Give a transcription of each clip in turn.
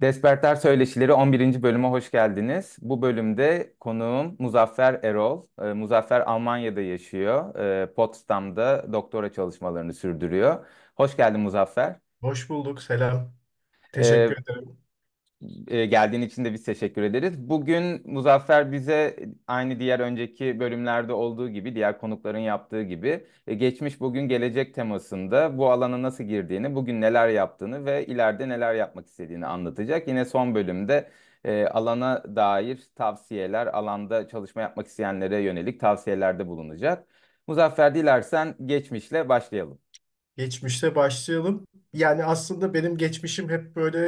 Despertar Söyleşileri 11. bölüme hoş geldiniz. Bu bölümde konuğum Muzaffer Erol. Ee, Muzaffer Almanya'da yaşıyor. Ee, Potsdam'da doktora çalışmalarını sürdürüyor. Hoş geldin Muzaffer. Hoş bulduk, selam. Ee, Teşekkür ederim. E, geldiğin için de biz teşekkür ederiz. Bugün Muzaffer bize aynı diğer önceki bölümlerde olduğu gibi, diğer konukların yaptığı gibi e, geçmiş bugün gelecek temasında bu alana nasıl girdiğini, bugün neler yaptığını ve ileride neler yapmak istediğini anlatacak. Yine son bölümde e, alana dair tavsiyeler, alanda çalışma yapmak isteyenlere yönelik tavsiyelerde bulunacak. Muzaffer dilersen geçmişle başlayalım. Geçmişte başlayalım. Yani aslında benim geçmişim hep böyle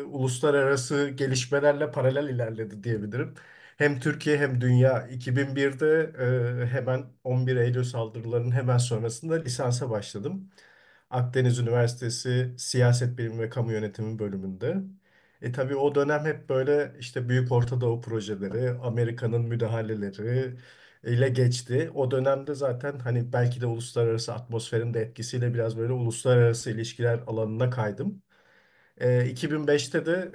e, uluslararası gelişmelerle paralel ilerledi diyebilirim. Hem Türkiye hem dünya 2001'de e, hemen 11 Eylül saldırılarının hemen sonrasında lisansa başladım. Akdeniz Üniversitesi Siyaset Bilimi ve Kamu Yönetimi bölümünde. E tabii o dönem hep böyle işte Büyük ortadoğu projeleri, Amerika'nın müdahaleleri, ile geçti. O dönemde zaten hani belki de uluslararası atmosferin de etkisiyle biraz böyle uluslararası ilişkiler alanına kaydım. E, 2005'te de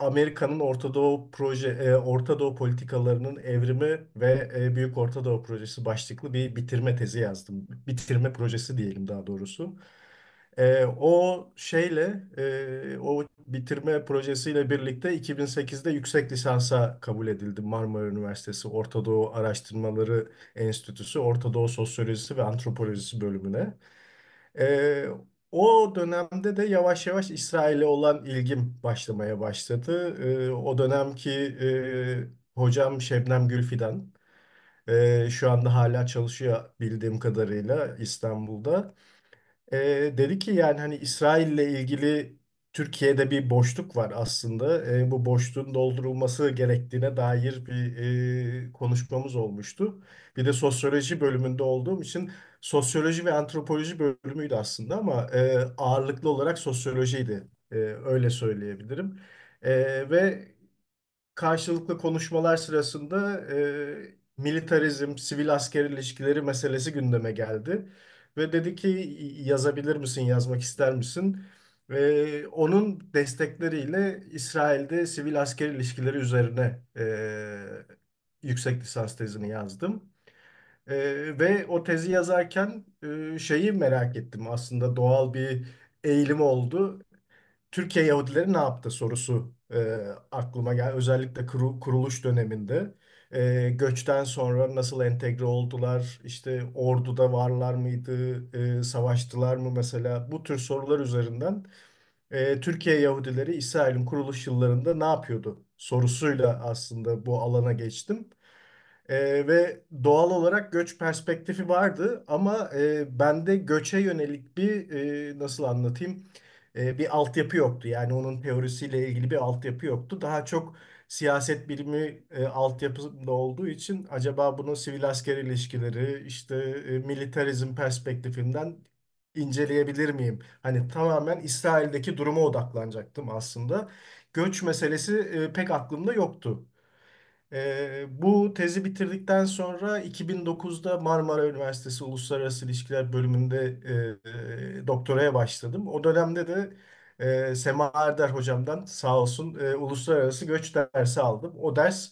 e, Amerika'nın Orta Doğu proje e, Orta Doğu politikalarının evrimi ve e, Büyük Orta Doğu projesi başlıklı bir bitirme tezi yazdım. Bitirme projesi diyelim daha doğrusu. E, o şeyle, e, o bitirme projesiyle birlikte 2008'de yüksek lisansa kabul edildi Marmara Üniversitesi Orta Doğu Araştırmaları Enstitüsü, Orta Doğu Sosyolojisi ve Antropolojisi bölümüne. E, o dönemde de yavaş yavaş İsrail'e olan ilgim başlamaya başladı. E, o dönemki e, hocam Şebnem Gülfidan, e, şu anda hala çalışıyor bildiğim kadarıyla İstanbul'da. E, dedi ki yani hani İsrail ile ilgili Türkiye'de bir boşluk var aslında. E, bu boşluğun doldurulması gerektiğine dair bir e, konuşmamız olmuştu. Bir de sosyoloji bölümünde olduğum için sosyoloji ve antropoloji bölümüydü aslında ama e, ağırlıklı olarak sosyolojiydi. E, öyle söyleyebilirim. E, ve karşılıklı konuşmalar sırasında e, militarizm, sivil askeri ilişkileri meselesi gündeme geldi ve dedi ki yazabilir misin, yazmak ister misin? Ve onun destekleriyle İsrail'de sivil asker ilişkileri üzerine e, yüksek lisans tezini yazdım. E, ve o tezi yazarken e, şeyi merak ettim. Aslında doğal bir eğilim oldu. Türkiye Yahudileri ne yaptı sorusu e, aklıma geldi. Özellikle kuru, kuruluş döneminde e, göçten sonra nasıl entegre oldular, işte orduda varlar mıydı, e, savaştılar mı mesela bu tür sorular üzerinden e, Türkiye Yahudileri İsrail'in kuruluş yıllarında ne yapıyordu sorusuyla aslında bu alana geçtim. E, ve doğal olarak göç perspektifi vardı ama e, bende göçe yönelik bir e, nasıl anlatayım e, bir altyapı yoktu. Yani onun teorisiyle ilgili bir altyapı yoktu. Daha çok siyaset bilimi e, altyapısında olduğu için acaba bunu sivil asker ilişkileri işte e, militarizm perspektifinden inceleyebilir miyim? Hani tamamen İsrail'deki duruma odaklanacaktım aslında. Göç meselesi e, pek aklımda yoktu. E, bu tezi bitirdikten sonra 2009'da Marmara Üniversitesi Uluslararası İlişkiler bölümünde e, e, doktoraya başladım. O dönemde de e, Sema Erdar hocamdan sağ olsun e, uluslararası göç dersi aldım. O ders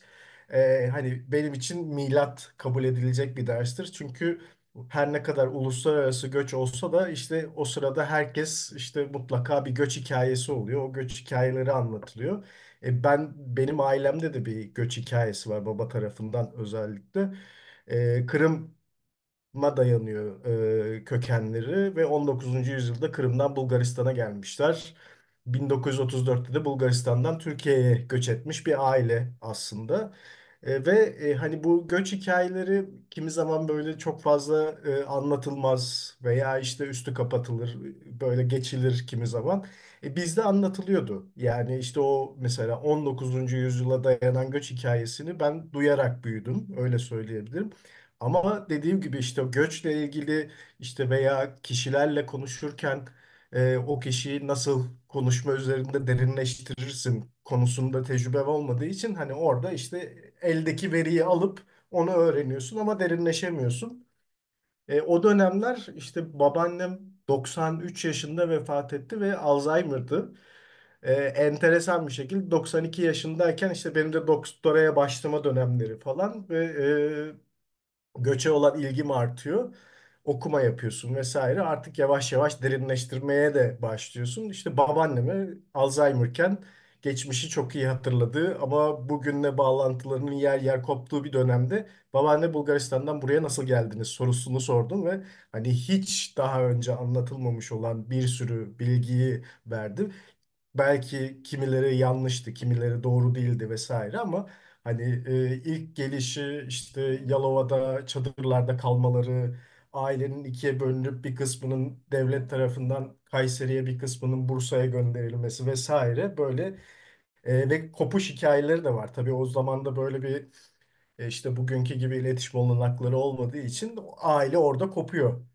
e, hani benim için milat kabul edilecek bir derstir. Çünkü her ne kadar uluslararası göç olsa da işte o sırada herkes işte mutlaka bir göç hikayesi oluyor. O göç hikayeleri anlatılıyor. E ben benim ailemde de bir göç hikayesi var baba tarafından özellikle. E, Kırım ma dayanıyor e, kökenleri ve 19. yüzyılda Kırım'dan Bulgaristan'a gelmişler. 1934'te de Bulgaristan'dan Türkiye'ye göç etmiş bir aile aslında. E, ve e, hani bu göç hikayeleri kimi zaman böyle çok fazla e, anlatılmaz veya işte üstü kapatılır, böyle geçilir kimi zaman. E, bizde anlatılıyordu. Yani işte o mesela 19. yüzyıla dayanan göç hikayesini ben duyarak büyüdüm, öyle söyleyebilirim. Ama dediğim gibi işte göçle ilgili işte veya kişilerle konuşurken e, o kişiyi nasıl konuşma üzerinde derinleştirirsin konusunda tecrübe olmadığı için hani orada işte eldeki veriyi alıp onu öğreniyorsun ama derinleşemiyorsun. E, o dönemler işte babaannem 93 yaşında vefat etti ve Alzheimer'dı. E, enteresan bir şekilde 92 yaşındayken işte benim de doktoraya başlama dönemleri falan ve e, göçe olan ilgim artıyor. Okuma yapıyorsun vesaire. Artık yavaş yavaş derinleştirmeye de başlıyorsun. İşte babaanneme Alzheimer'ken geçmişi çok iyi hatırladığı ama bugünle bağlantılarının yer yer koptuğu bir dönemde babaanne Bulgaristan'dan buraya nasıl geldiniz sorusunu sordum ve hani hiç daha önce anlatılmamış olan bir sürü bilgiyi verdim. Belki kimileri yanlıştı, kimileri doğru değildi vesaire ama Hani e, ilk gelişi işte Yalova'da çadırlarda kalmaları, ailenin ikiye bölünüp bir kısmının devlet tarafından Kayseri'ye bir kısmının Bursa'ya gönderilmesi vesaire böyle e, ve kopuş hikayeleri de var. Tabii o zaman da böyle bir e, işte bugünkü gibi iletişim olanakları olmadığı için aile orada kopuyor.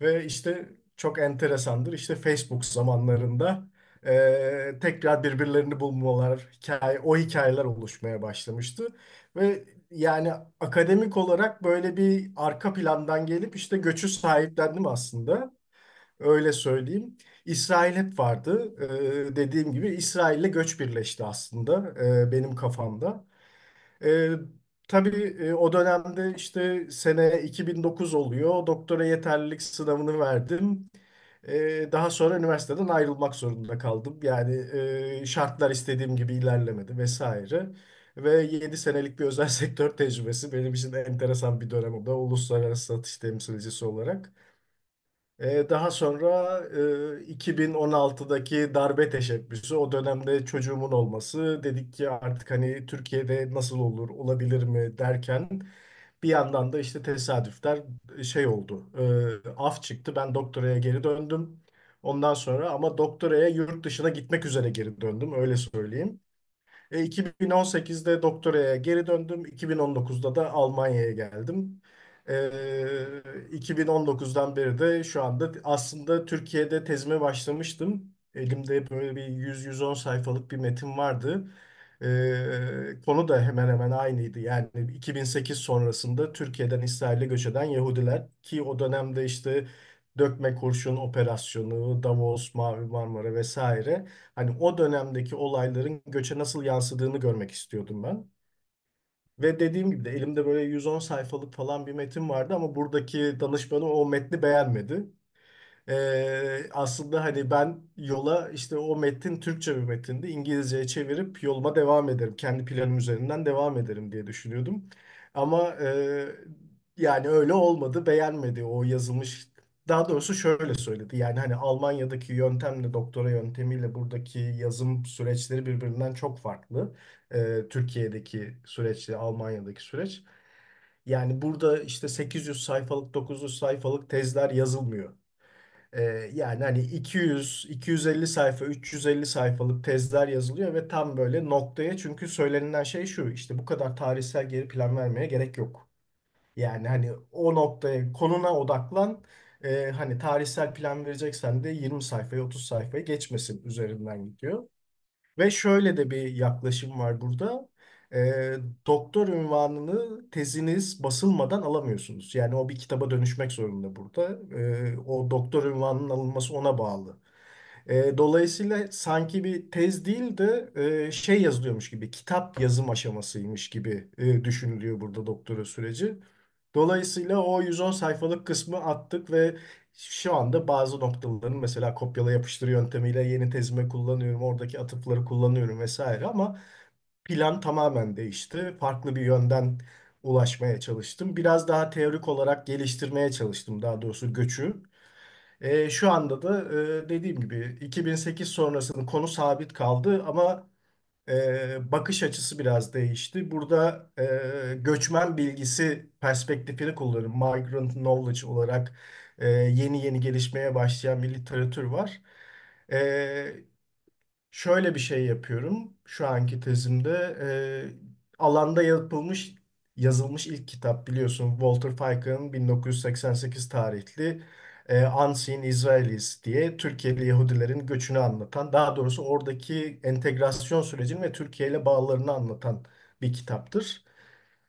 Ve işte çok enteresandır. işte Facebook zamanlarında e, tekrar birbirlerini bulmalar, hikaye, o hikayeler oluşmaya başlamıştı. Ve yani akademik olarak böyle bir arka plandan gelip işte göçü sahiplendim aslında. Öyle söyleyeyim. İsrail hep vardı. Ee, dediğim gibi İsrail ile göç birleşti aslında e, benim kafamda. E, tabii e, o dönemde işte sene 2009 oluyor. Doktora yeterlilik sınavını verdim daha sonra üniversiteden ayrılmak zorunda kaldım. Yani şartlar istediğim gibi ilerlemedi vesaire. Ve 7 senelik bir özel sektör tecrübesi benim için enteresan bir dönem oldu. Uluslararası satış temsilcisi olarak. daha sonra 2016'daki darbe teşebbüsü, o dönemde çocuğumun olması, dedik ki artık hani Türkiye'de nasıl olur, olabilir mi derken bir yandan da işte tesadüfler e, şey oldu. E, af çıktı. Ben doktoraya geri döndüm. Ondan sonra ama doktoraya yurt dışına gitmek üzere geri döndüm. Öyle söyleyeyim. E, 2018'de doktoraya geri döndüm. 2019'da da Almanya'ya geldim. E, 2019'dan beri de şu anda aslında Türkiye'de tezime başlamıştım. Elimde böyle bir 100-110 sayfalık bir metin vardı konu da hemen hemen aynıydı. Yani 2008 sonrasında Türkiye'den İsrail'e göç eden Yahudiler ki o dönemde işte dökme kurşun operasyonu, Davos, Mavi Marmara vesaire. Hani o dönemdeki olayların göçe nasıl yansıdığını görmek istiyordum ben. Ve dediğim gibi de elimde böyle 110 sayfalık falan bir metin vardı ama buradaki danışmanım o metni beğenmedi. Ee, aslında hani ben yola işte o metin Türkçe bir metindi. İngilizceye çevirip yoluma devam ederim. Kendi planım üzerinden devam ederim diye düşünüyordum. Ama e, yani öyle olmadı. Beğenmedi o yazılmış. Daha doğrusu şöyle söyledi. Yani hani Almanya'daki yöntemle doktora yöntemiyle buradaki yazım süreçleri birbirinden çok farklı. Ee, Türkiye'deki süreçle Almanya'daki süreç. Yani burada işte 800 sayfalık, 900 sayfalık tezler yazılmıyor. Ee, yani hani 200, 250 sayfa, 350 sayfalık tezler yazılıyor ve tam böyle noktaya çünkü söylenilen şey şu işte bu kadar tarihsel geri plan vermeye gerek yok. Yani hani o noktaya, konuna odaklan. Ee, hani tarihsel plan vereceksen de 20 sayfayı, 30 sayfayı geçmesin üzerinden gidiyor. Ve şöyle de bir yaklaşım var burada e, doktor unvanını teziniz basılmadan alamıyorsunuz. Yani o bir kitaba dönüşmek zorunda burada. E, o doktor unvanının alınması ona bağlı. E, dolayısıyla sanki bir tez değil de e, şey yazılıyormuş gibi, kitap yazım aşamasıymış gibi e, düşünülüyor burada doktora süreci. Dolayısıyla o 110 sayfalık kısmı attık ve şu anda bazı noktaların mesela kopyala yapıştır yöntemiyle yeni tezime kullanıyorum, oradaki atıfları kullanıyorum vesaire ama plan tamamen değişti. Farklı bir yönden ulaşmaya çalıştım. Biraz daha teorik olarak geliştirmeye çalıştım daha doğrusu göçü. E, şu anda da e, dediğim gibi 2008 sonrasının konu sabit kaldı ama e, bakış açısı biraz değişti. Burada e, göçmen bilgisi perspektifini kullanıyorum. Migrant knowledge olarak e, yeni yeni gelişmeye başlayan bir literatür var. E, şöyle bir şey yapıyorum şu anki tezimde. E, alanda yapılmış, yazılmış ilk kitap biliyorsun Walter Feich'ın 1988 tarihli e, Unseen Israelis diye Türkiye'li Yahudilerin göçünü anlatan, daha doğrusu oradaki entegrasyon sürecini ve Türkiye ile bağlarını anlatan bir kitaptır.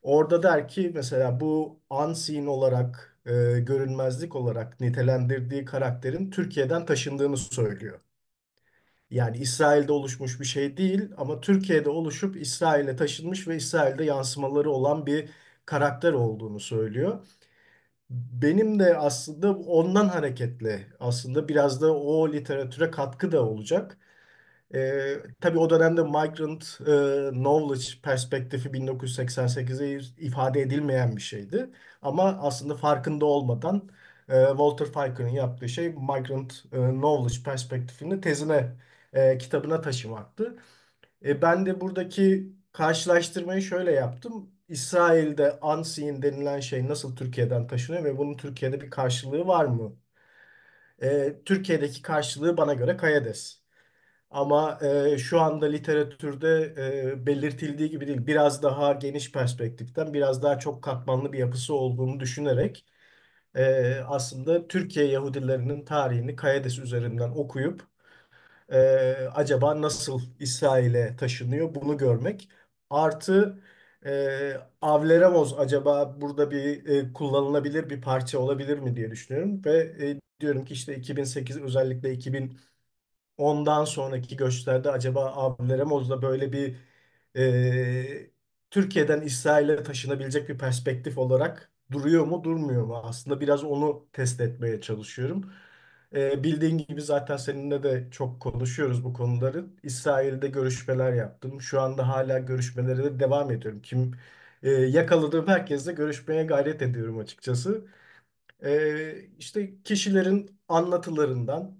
Orada der ki mesela bu unseen olarak, e, görünmezlik olarak nitelendirdiği karakterin Türkiye'den taşındığını söylüyor. Yani İsrail'de oluşmuş bir şey değil ama Türkiye'de oluşup İsrail'e taşınmış ve İsrail'de yansımaları olan bir karakter olduğunu söylüyor. Benim de aslında ondan hareketle aslında biraz da o literatüre katkı da olacak. Ee, tabii o dönemde migrant e, knowledge perspektifi 1988'e ifade edilmeyen bir şeydi. Ama aslında farkında olmadan e, Walter Feichner'ın yaptığı şey migrant e, knowledge perspektifini tezine e, kitabına taşımaktı. E, ben de buradaki karşılaştırmayı şöyle yaptım. İsrail'de unseen denilen şey nasıl Türkiye'den taşınıyor ve bunun Türkiye'de bir karşılığı var mı? E, Türkiye'deki karşılığı bana göre Kayades. Ama e, şu anda literatürde e, belirtildiği gibi değil, biraz daha geniş perspektiften, biraz daha çok katmanlı bir yapısı olduğunu düşünerek e, aslında Türkiye Yahudilerinin tarihini Kayades üzerinden okuyup e, acaba nasıl İsrail'e taşınıyor bunu görmek. Artı e, Avleremoz acaba burada bir e, kullanılabilir bir parça olabilir mi diye düşünüyorum ve e, diyorum ki işte 2008 özellikle 2010'dan sonraki göçlerde acaba Avleremoz'da böyle bir e, Türkiye'den İsrail'e taşınabilecek bir perspektif olarak duruyor mu durmuyor mu? Aslında biraz onu test etmeye çalışıyorum. E, bildiğin gibi zaten seninle de çok konuşuyoruz bu konuları. İsrail'de görüşmeler yaptım. Şu anda hala görüşmelere de devam ediyorum. Kim e, yakaladığım herkesle görüşmeye gayret ediyorum açıkçası. E, işte kişilerin anlatılarından,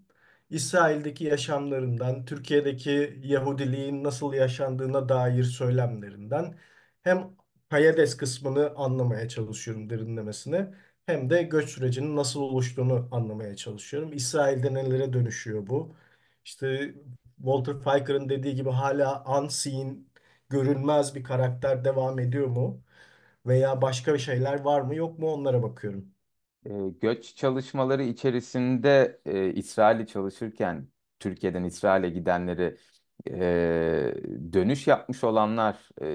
İsrail'deki yaşamlarından, Türkiye'deki Yahudiliğin nasıl yaşandığına dair söylemlerinden hem Payedes kısmını anlamaya çalışıyorum derinlemesine hem de göç sürecinin nasıl oluştuğunu anlamaya çalışıyorum. İsrail'de nelere dönüşüyor bu? İşte Walter Piker'ın dediği gibi hala unseen, görünmez bir karakter devam ediyor mu? Veya başka şeyler var mı yok mu onlara bakıyorum. Ee, göç çalışmaları içerisinde e, İsrail'i çalışırken Türkiye'den İsrail'e gidenleri e, dönüş yapmış olanlar e,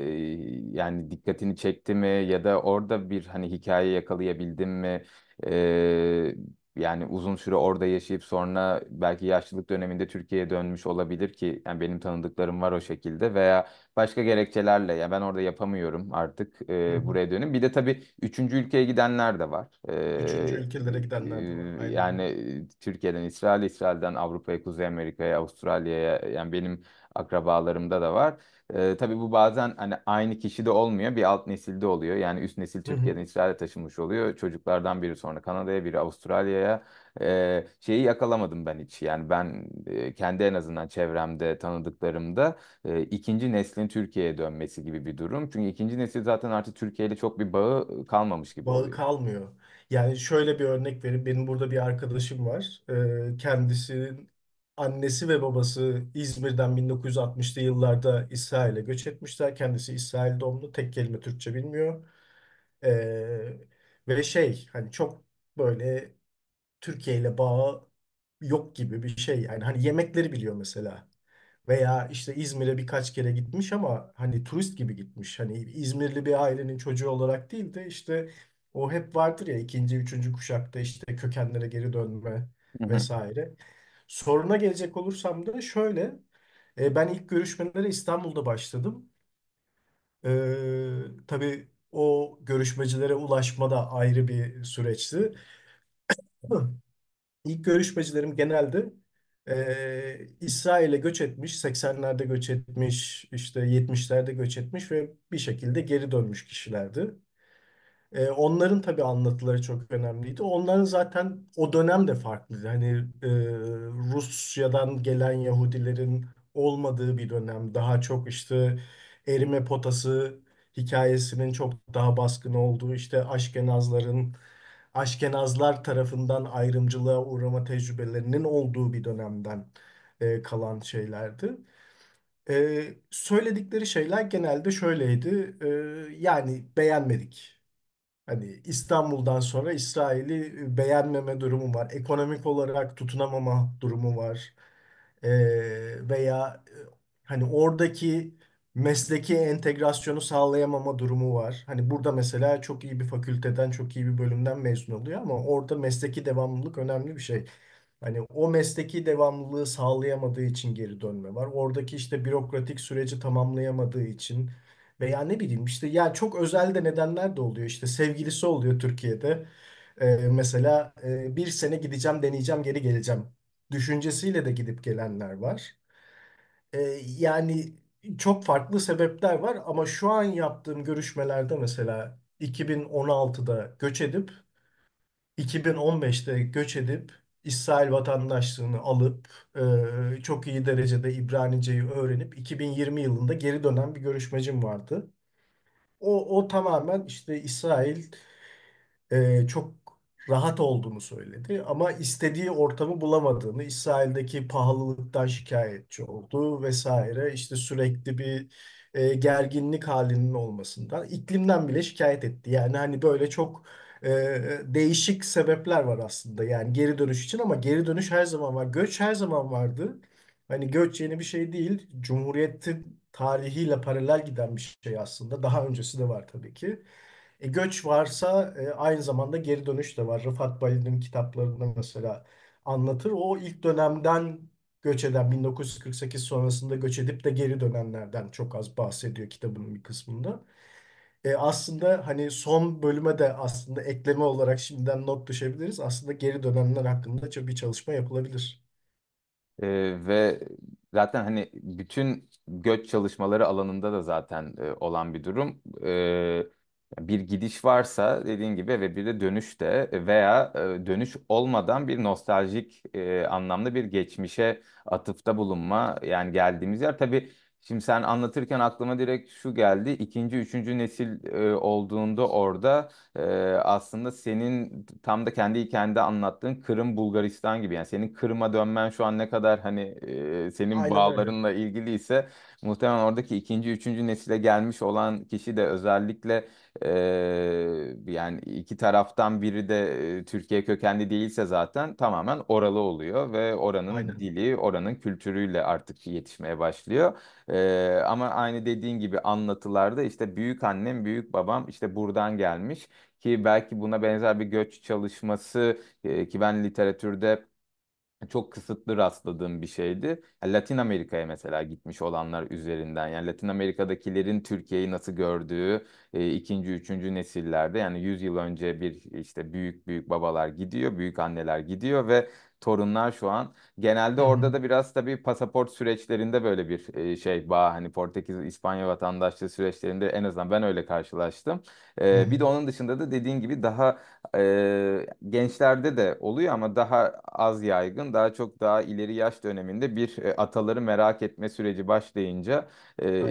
yani dikkatini çekti mi ya da orada bir hani hikaye yakalayabildim mi? E, yani uzun süre orada yaşayıp sonra belki yaşlılık döneminde Türkiye'ye dönmüş olabilir ki yani benim tanıdıklarım var o şekilde veya başka gerekçelerle ya ben orada yapamıyorum artık e, buraya dönün. Bir de tabii üçüncü ülkeye gidenler de var. E, Üçüncü ülkelere gidenler de var. yani Türkiye'den İsrail, İsrail'den Avrupa'ya, Kuzey Amerika'ya, Avustralya'ya yani benim akrabalarımda da var. E, tabii bu bazen hani aynı de olmuyor, bir alt nesilde oluyor. Yani üst nesil Türkiye'den İsrail'e taşınmış oluyor. Çocuklardan biri sonra Kanada'ya, biri Avustralya'ya. E, şeyi yakalamadım ben hiç. Yani ben e, kendi en azından çevremde, tanıdıklarımda e, ikinci neslin Türkiye'ye dönmesi gibi bir durum. Çünkü ikinci nesil zaten artık Türkiye ile çok bir bağı kalmamış gibi Bağı oluyor. kalmıyor. Yani şöyle bir örnek vereyim. Benim burada bir arkadaşım var. Ee, kendisi Annesi ve babası İzmir'den 1960'lı yıllarda İsrail'e göç etmişler. Kendisi İsrail doğumlu, tek kelime Türkçe bilmiyor. Ee, ve şey hani çok böyle Türkiye ile bağı yok gibi bir şey. Yani hani yemekleri biliyor mesela. Veya işte İzmir'e birkaç kere gitmiş ama hani turist gibi gitmiş. Hani İzmirli bir ailenin çocuğu olarak değil de işte o hep vardır ya ikinci, üçüncü kuşakta işte kökenlere geri dönme vesaire. Soruna gelecek olursam da şöyle. e, ben ilk görüşmelere İstanbul'da başladım. E, tabii o görüşmecilere ulaşma da ayrı bir süreçti. İlk görüşmecilerim genelde e, İsrail'e göç etmiş, 80'lerde göç etmiş, işte 70'lerde göç etmiş ve bir şekilde geri dönmüş kişilerdi. E, onların tabii anlatıları çok önemliydi. Onların zaten o dönem de farklıydı. Hani e, Rusya'dan gelen Yahudilerin olmadığı bir dönem. Daha çok işte erime potası hikayesinin çok daha baskın olduğu işte Aşkenazların Aşkenazlar tarafından ayrımcılığa uğrama tecrübelerinin olduğu bir dönemden e, kalan şeylerdi. E, söyledikleri şeyler genelde şöyleydi. E, yani beğenmedik Hani İstanbul'dan sonra İsrail'i e, beğenmeme durumu var. Ekonomik olarak tutunamama durumu var. Ee, veya e, hani oradaki mesleki entegrasyonu sağlayamama durumu var. Hani burada mesela çok iyi bir fakülteden, çok iyi bir bölümden mezun oluyor ama orada mesleki devamlılık önemli bir şey. Hani o mesleki devamlılığı sağlayamadığı için geri dönme var. Oradaki işte bürokratik süreci tamamlayamadığı için veya ne bileyim işte yani çok özel de nedenler de oluyor. işte sevgilisi oluyor Türkiye'de. Ee, mesela e, bir sene gideceğim, deneyeceğim, geri geleceğim düşüncesiyle de gidip gelenler var. Ee, yani çok farklı sebepler var ama şu an yaptığım görüşmelerde mesela 2016'da göç edip 2015'te göç edip İsrail vatandaşlığını alıp e, çok iyi derecede İbranice'yi öğrenip 2020 yılında geri dönen bir görüşmecim vardı. O, o tamamen işte İsrail e, çok rahat olduğunu söyledi ama istediği ortamı bulamadığını, İsrail'deki pahalılıktan şikayetçi olduğu vesaire işte sürekli bir e, gerginlik halinin olmasından, iklimden bile şikayet etti. Yani hani böyle çok değişik sebepler var aslında yani geri dönüş için ama geri dönüş her zaman var. Göç her zaman vardı. Hani göç yeni bir şey değil. Cumhuriyet'in tarihiyle paralel giden bir şey aslında. Daha öncesi de var tabii ki. E, göç varsa e, aynı zamanda geri dönüş de var. Rıfat Bali'nin kitaplarında mesela anlatır. O ilk dönemden göç eden 1948 sonrasında göç edip de geri dönenlerden çok az bahsediyor kitabının bir kısmında. E, aslında hani son bölüme de aslında ekleme olarak şimdiden not düşebiliriz. Aslında geri dönenler hakkında çok bir çalışma yapılabilir. Ee, ve zaten hani bütün göç çalışmaları alanında da zaten e, olan bir durum. Ee, bir gidiş varsa dediğin gibi ve bir de dönüş de veya e, dönüş olmadan bir nostaljik e, anlamda bir geçmişe atıfta bulunma yani geldiğimiz yer tabii Şimdi sen anlatırken aklıma direkt şu geldi. İkinci, üçüncü nesil e, olduğunda orada e, aslında senin tam da kendi kendi anlattığın Kırım, Bulgaristan gibi. Yani senin Kırım'a dönmen şu an ne kadar hani e, senin Aynen öyle. bağlarınla ilgiliyse muhtemelen oradaki ikinci, üçüncü nesile gelmiş olan kişi de özellikle ee, yani iki taraftan biri de Türkiye kökenli değilse zaten tamamen oralı oluyor ve oranın Aynen. dili, oranın kültürüyle artık yetişmeye başlıyor. Ee, ama aynı dediğin gibi anlatılarda işte büyük annem, büyük babam işte buradan gelmiş ki belki buna benzer bir göç çalışması ki ben literatürde çok kısıtlı rastladığım bir şeydi. Yani Latin Amerika'ya mesela gitmiş olanlar üzerinden yani Latin Amerika'dakilerin Türkiye'yi nasıl gördüğü e, ikinci, üçüncü nesillerde yani 100 yıl önce bir işte büyük büyük babalar gidiyor, büyük anneler gidiyor ve torunlar şu an Genelde orada da biraz tabii pasaport süreçlerinde böyle bir e, şey bağ hani Portekiz, İspanya vatandaşlığı süreçlerinde en azından ben öyle karşılaştım. E, bir de onun dışında da dediğin gibi daha e, gençlerde de oluyor ama daha az yaygın, daha çok daha ileri yaş döneminde bir ataları merak etme süreci başlayınca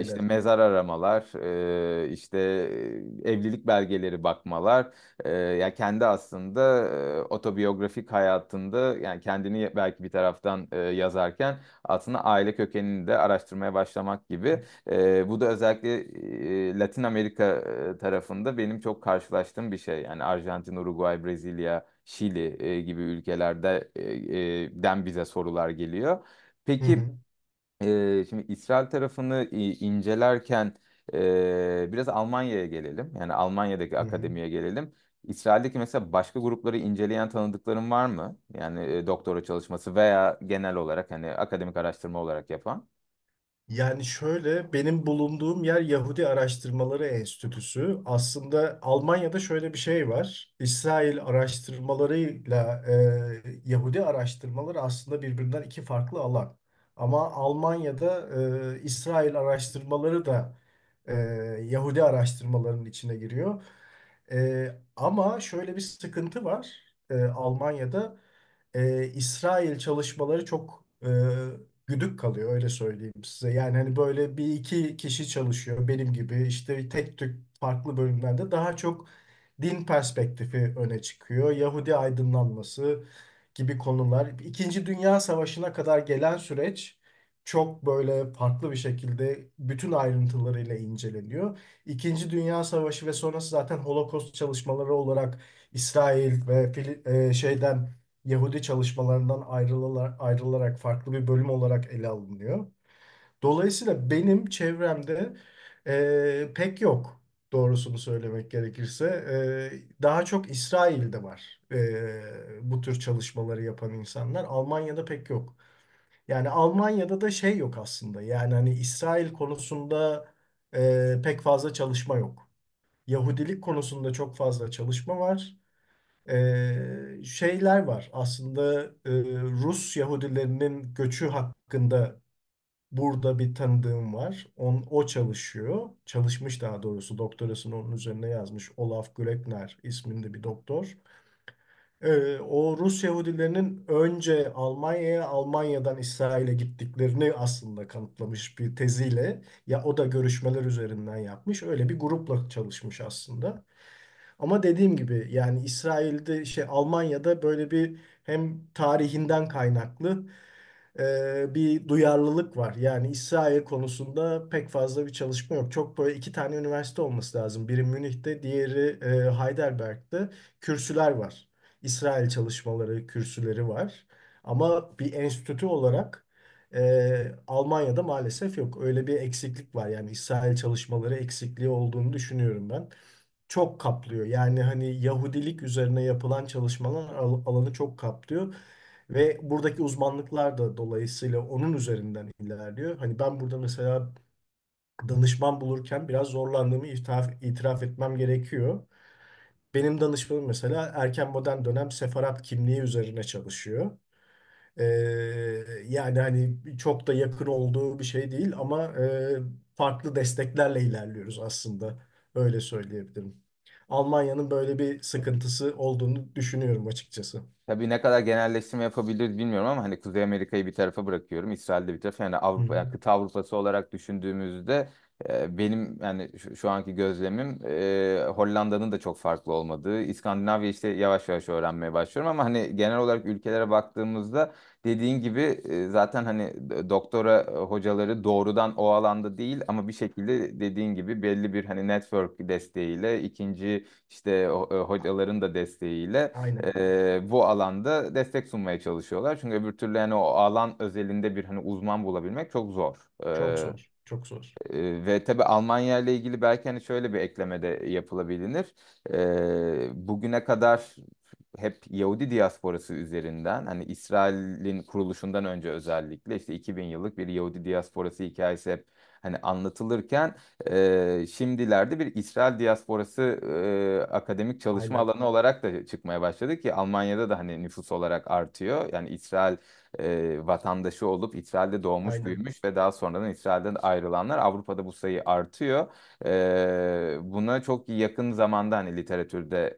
işte mezar aramalar, işte evlilik belgeleri bakmalar, e, ya kendi aslında e, otobiyografik hayatında yani kendini belki bir taraftan taraftan e, yazarken aslında aile kökenini de araştırmaya başlamak gibi. E, bu da özellikle e, Latin Amerika tarafında benim çok karşılaştığım bir şey. Yani Arjantin, Uruguay, Brezilya, Şili e, gibi ülkelerde e, e, den bize sorular geliyor. Peki E, şimdi İsrail tarafını incelerken e, biraz Almanya'ya gelelim. Yani Almanya'daki hı hı. akademiye gelelim. İsrail'deki mesela başka grupları inceleyen tanıdıkların var mı? Yani e, doktora çalışması veya genel olarak hani akademik araştırma olarak yapan. Yani şöyle benim bulunduğum yer Yahudi Araştırmaları Enstitüsü. Aslında Almanya'da şöyle bir şey var. İsrail araştırmalarıyla e, Yahudi araştırmaları aslında birbirinden iki farklı alan. Ama Almanya'da e, İsrail araştırmaları da e, Yahudi araştırmalarının içine giriyor. E, ama şöyle bir sıkıntı var e, Almanya'da. E, İsrail çalışmaları çok e, güdük kalıyor öyle söyleyeyim size. Yani hani böyle bir iki kişi çalışıyor benim gibi işte tek tük farklı bölümlerde daha çok din perspektifi öne çıkıyor. Yahudi aydınlanması gibi konular. İkinci Dünya Savaşı'na kadar gelen süreç çok böyle farklı bir şekilde bütün ayrıntılarıyla inceleniyor. İkinci Dünya Savaşı ve sonrası zaten Holocaust çalışmaları olarak İsrail ve e, şeyden Yahudi çalışmalarından ayrılarak, ayrılarak farklı bir bölüm olarak ele alınıyor. Dolayısıyla benim çevremde e, pek yok doğrusunu söylemek gerekirse. E, daha çok İsrail'de var e, bu tür çalışmaları yapan insanlar. Almanya'da pek yok. Yani Almanya'da da şey yok aslında. Yani hani İsrail konusunda e, pek fazla çalışma yok. Yahudilik konusunda çok fazla çalışma var. E, şeyler var. Aslında e, Rus Yahudilerinin göçü hakkında burada bir tanıdığım var. On, o çalışıyor. Çalışmış daha doğrusu doktorasını onun üzerine yazmış. Olaf Glöckner isminde bir doktor o Rus Yahudilerinin önce Almanya'ya, Almanya'dan İsrail'e gittiklerini aslında kanıtlamış bir teziyle ya o da görüşmeler üzerinden yapmış. Öyle bir grupla çalışmış aslında. Ama dediğim gibi yani İsrail'de şey Almanya'da böyle bir hem tarihinden kaynaklı e, bir duyarlılık var. Yani İsrail konusunda pek fazla bir çalışma yok. Çok böyle iki tane üniversite olması lazım. Biri Münih'te, diğeri e, Heidelberg'de kürsüler var. İsrail çalışmaları kürsüleri var. Ama bir enstitü olarak e, Almanya'da maalesef yok. Öyle bir eksiklik var. Yani İsrail çalışmaları eksikliği olduğunu düşünüyorum ben. Çok kaplıyor. Yani hani Yahudilik üzerine yapılan çalışmalar al- alanı çok kaplıyor. Ve buradaki uzmanlıklar da dolayısıyla onun üzerinden ilerliyor. Hani ben burada mesela danışman bulurken biraz zorlandığımı itiraf, itiraf etmem gerekiyor. Benim danışmanım mesela erken modern dönem sefarat kimliği üzerine çalışıyor. Ee, yani hani çok da yakın olduğu bir şey değil ama e, farklı desteklerle ilerliyoruz aslında. Öyle söyleyebilirim. Almanya'nın böyle bir sıkıntısı olduğunu düşünüyorum açıkçası. Tabii ne kadar genelleştirme yapabiliriz bilmiyorum ama hani Kuzey Amerika'yı bir tarafa bırakıyorum. İsrail'de bir tarafa yani Avrupa, yani hı. kıta Avrupası olarak düşündüğümüzde benim yani şu, şu anki gözlemim e, Hollanda'nın da çok farklı olmadığı. İskandinavya işte yavaş yavaş öğrenmeye başlıyorum ama hani genel olarak ülkelere baktığımızda dediğin gibi e, zaten hani doktora e, hocaları doğrudan o alanda değil ama bir şekilde dediğin gibi belli bir hani network desteğiyle ikinci işte e, hocaların da desteğiyle Aynen. e, bu alanda destek sunmaya çalışıyorlar. Çünkü öbür türlü yani o alan özelinde bir hani uzman bulabilmek çok zor. Çok zor. Çok zor. E, ve tabii Almanya ile ilgili belki hani şöyle bir eklemede yapılabilir. E, bugüne kadar hep Yahudi diasporası üzerinden hani İsrail'in kuruluşundan önce özellikle işte 2000 yıllık bir Yahudi diasporası hikayesi hep hani anlatılırken e, şimdilerde bir İsrail diasporası e, akademik çalışma Aynen. alanı olarak da çıkmaya başladı ki Almanya'da da hani nüfus olarak artıyor. Yani İsrail e, vatandaşı olup İsrail'de doğmuş, Aynen. büyümüş ve daha sonradan İsrail'den ayrılanlar Avrupa'da bu sayı artıyor. E, buna çok yakın zamanda hani literatürde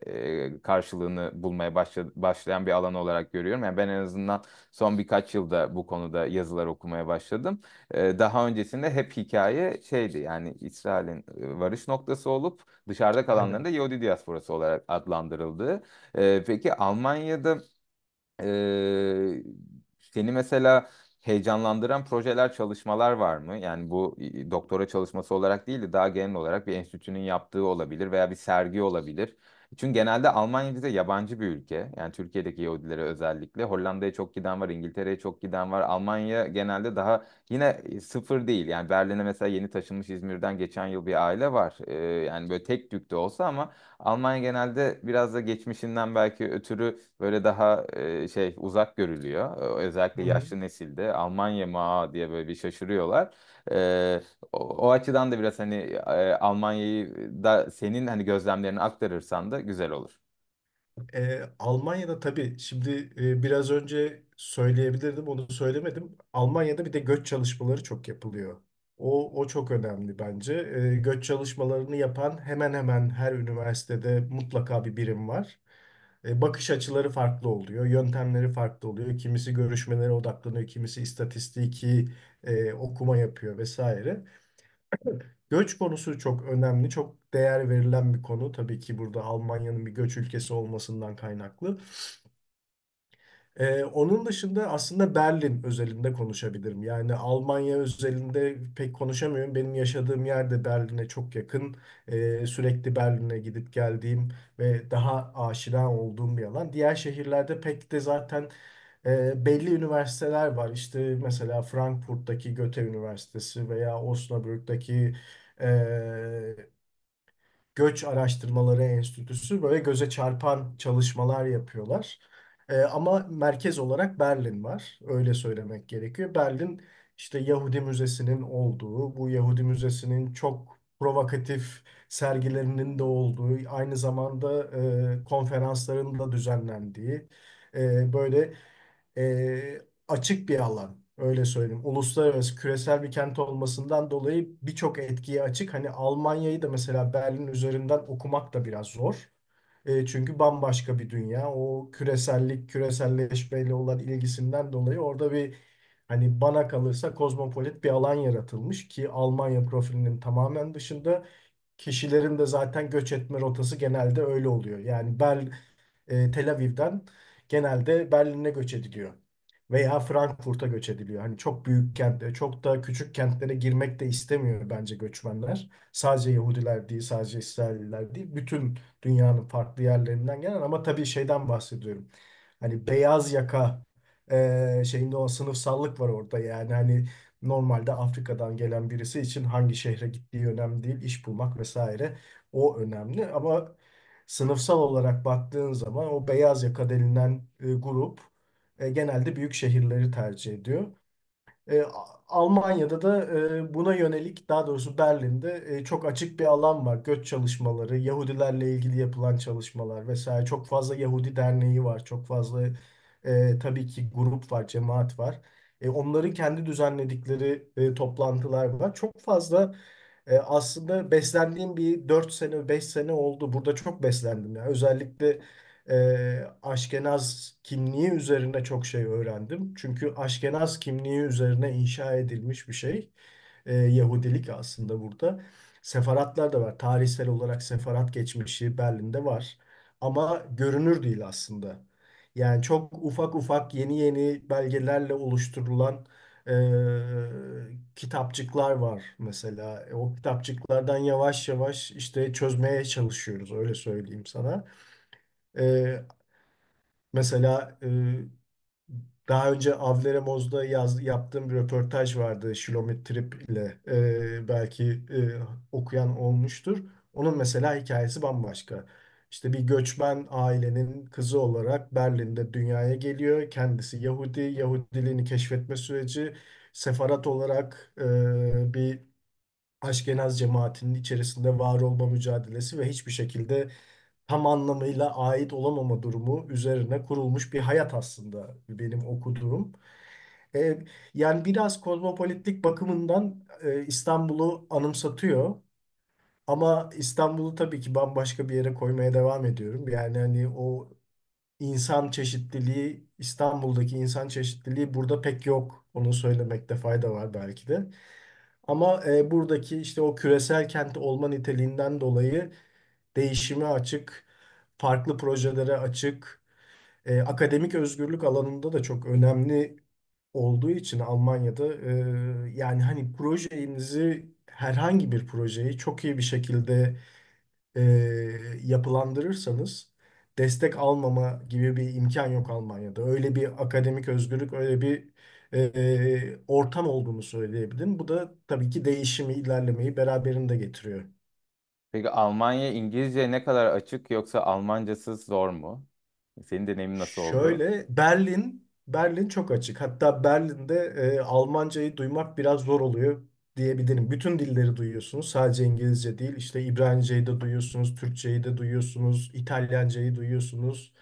e, karşılığını bulmaya başla, başlayan bir alan olarak görüyorum. Yani ben en azından son birkaç yılda bu konuda yazılar okumaya başladım. E, daha öncesinde hep hikaye hikaye şeydi yani İsrail'in varış noktası olup dışarıda kalanların da Yahudi diasporası olarak adlandırıldığı. E, peki Almanya'da e, seni mesela heyecanlandıran projeler, çalışmalar var mı? Yani bu doktora çalışması olarak değil de daha genel olarak bir enstitünün yaptığı olabilir veya bir sergi olabilir. Çünkü genelde Almanya bize yabancı bir ülke. Yani Türkiye'deki Yahudilere özellikle. Hollanda'ya çok giden var, İngiltere'ye çok giden var. Almanya genelde daha yine e, sıfır değil. Yani Berlin'e mesela yeni taşınmış İzmir'den geçen yıl bir aile var. Ee, yani böyle tek tük de olsa ama Almanya genelde biraz da geçmişinden belki ötürü böyle daha e, şey uzak görülüyor. Özellikle yaşlı nesilde Almanya mı diye böyle bir şaşırıyorlar. E, o, o açıdan da biraz hani e, Almanya'yı da senin hani gözlemlerini aktarırsan da güzel olur. E, Almanya'da tabii şimdi e, biraz önce söyleyebilirdim onu söylemedim. Almanya'da bir de göç çalışmaları çok yapılıyor. O, o çok önemli bence. E, göç çalışmalarını yapan hemen hemen her üniversitede mutlaka bir birim var. E, bakış açıları farklı oluyor, yöntemleri farklı oluyor. Kimisi görüşmelere odaklanıyor, kimisi istatistiki e, okuma yapıyor vesaire. Göç konusu çok önemli, çok değer verilen bir konu. Tabii ki burada Almanya'nın bir göç ülkesi olmasından kaynaklı. Ee, onun dışında aslında Berlin özelinde konuşabilirim. Yani Almanya özelinde pek konuşamıyorum. Benim yaşadığım yer de Berlin'e çok yakın. Ee, sürekli Berlin'e gidip geldiğim ve daha aşina olduğum bir alan. Diğer şehirlerde pek de zaten e, belli üniversiteler var. İşte mesela Frankfurt'taki Goethe Üniversitesi veya Osnabrück'taki e, Göç Araştırmaları Enstitüsü böyle göze çarpan çalışmalar yapıyorlar. E, ama merkez olarak Berlin var. Öyle söylemek gerekiyor. Berlin işte Yahudi Müzesi'nin olduğu, bu Yahudi Müzesi'nin çok provokatif sergilerinin de olduğu, aynı zamanda e, konferansların da düzenlendiği e, böyle e, açık bir alan. Öyle söyleyeyim. Uluslararası küresel bir kent olmasından dolayı birçok etkiye açık. Hani Almanya'yı da mesela Berlin üzerinden okumak da biraz zor. E, çünkü bambaşka bir dünya. O küresellik, küreselleşmeyle olan ilgisinden dolayı orada bir hani bana kalırsa kozmopolit bir alan yaratılmış ki Almanya profilinin tamamen dışında kişilerin de zaten göç etme rotası genelde öyle oluyor. Yani Bel, e, Tel Aviv'den genelde Berlin'e göç ediliyor veya Frankfurt'a göç ediliyor. Hani çok büyük kentte çok da küçük kentlere girmek de istemiyor bence göçmenler. Sadece Yahudiler değil, sadece İsrailliler değil. Bütün dünyanın farklı yerlerinden gelen ama tabii şeyden bahsediyorum. Hani beyaz yaka e, şeyinde o sınıfsallık var orada yani hani normalde Afrika'dan gelen birisi için hangi şehre gittiği önemli değil, iş bulmak vesaire o önemli ama sınıfsal olarak baktığın zaman o beyaz yaka denilen e, grup e, genelde büyük şehirleri tercih ediyor. E, Almanya'da da e, buna yönelik daha doğrusu Berlin'de e, çok açık bir alan var. Göç çalışmaları, Yahudilerle ilgili yapılan çalışmalar vesaire. Çok fazla Yahudi derneği var. Çok fazla e, tabii ki grup var, cemaat var. E, onların kendi düzenledikleri e, toplantılar var. Çok fazla e, aslında beslendiğim bir 4 sene, 5 sene oldu. Burada çok beslendim. Yani. Özellikle e, Aşkenaz kimliği üzerine çok şey öğrendim. Çünkü Aşkenaz kimliği üzerine inşa edilmiş bir şey. E, Yahudilik aslında burada. Sefaratlar da var. Tarihsel olarak sefarat geçmişi Berlin'de var. Ama görünür değil aslında. Yani çok ufak ufak yeni yeni belgelerle oluşturulan e, kitapçıklar var mesela. E, o kitapçıklardan yavaş yavaş işte çözmeye çalışıyoruz öyle söyleyeyim sana. E, mesela e, daha önce Avlere Mozd'a yaz, yaptığım bir röportaj vardı Shlomi Trip ile. E, belki e, okuyan olmuştur. Onun mesela hikayesi bambaşka. İşte bir göçmen ailenin kızı olarak Berlin'de dünyaya geliyor. Kendisi Yahudi, Yahudiliğini keşfetme süreci, sefarat olarak e, bir Aşkenaz cemaatinin içerisinde var olma mücadelesi ve hiçbir şekilde tam anlamıyla ait olamama durumu üzerine kurulmuş bir hayat aslında benim okuduğum. E, yani biraz kozmopolitlik bakımından e, İstanbul'u anımsatıyor. Ama İstanbul'u tabii ki bambaşka bir yere koymaya devam ediyorum. Yani hani o insan çeşitliliği, İstanbul'daki insan çeşitliliği burada pek yok. Onu söylemekte fayda var belki de. Ama e, buradaki işte o küresel kent olma niteliğinden dolayı değişime açık, farklı projelere açık, e, akademik özgürlük alanında da çok önemli olduğu için Almanya'da e, yani hani projenizi herhangi bir projeyi çok iyi bir şekilde e, yapılandırırsanız destek almama gibi bir imkan yok Almanya'da. Öyle bir akademik özgürlük, öyle bir e, ortam olduğunu söyleyebilirim. Bu da tabii ki değişimi, ilerlemeyi beraberinde getiriyor. Peki Almanya İngilizce ne kadar açık yoksa Almancasız zor mu? Senin deneyimin nasıl oldu? Şöyle Berlin Berlin çok açık. Hatta Berlin'de e, Almancayı duymak biraz zor oluyor diyebilirim. Bütün dilleri duyuyorsunuz. Sadece İngilizce değil. İşte İbranice'yi de duyuyorsunuz, Türkçe'yi de duyuyorsunuz, İtalyanca'yı duyuyorsunuz.